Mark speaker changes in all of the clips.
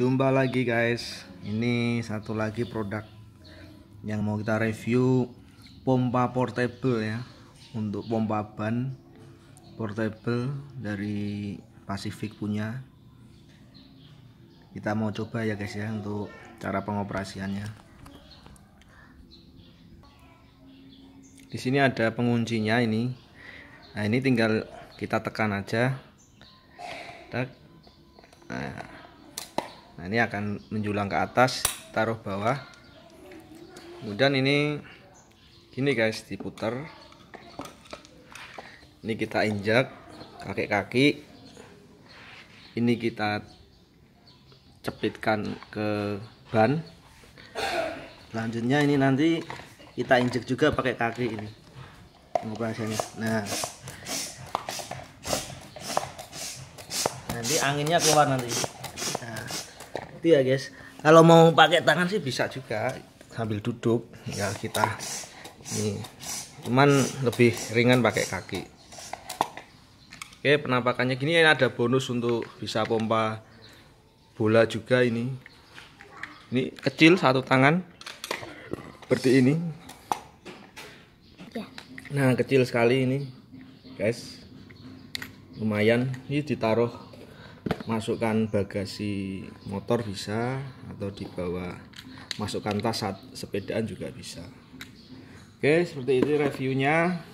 Speaker 1: Jumpa lagi guys Ini satu lagi produk Yang mau kita review Pompa portable ya Untuk pompa ban Portable Dari Pacific punya Kita mau coba ya guys ya Untuk cara pengoperasiannya Di sini ada penguncinya ini Nah ini tinggal kita tekan aja tak nah nah ini akan menjulang ke atas taruh bawah kemudian ini gini guys diputar ini kita injak kaki-kaki ini kita cepitkan ke ban selanjutnya ini nanti kita injek juga pakai kaki ini pengoperasiannya nah nanti anginnya keluar nanti itu ya guys kalau mau pakai tangan sih bisa juga sambil duduk ya kita nih cuman lebih ringan pakai kaki oke penampakannya gini ada bonus untuk bisa pompa bola juga ini ini kecil satu tangan seperti ini ya. nah kecil sekali ini guys lumayan ini ditaruh masukkan bagasi motor bisa atau dibawa masukkan tas saat sepedaan juga bisa oke seperti itu reviewnya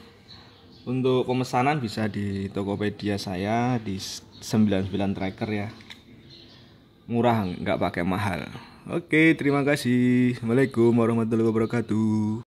Speaker 1: untuk pemesanan bisa di Tokopedia saya di 99 tracker ya murah nggak pakai mahal oke terima kasih Assalamualaikum warahmatullahi wabarakatuh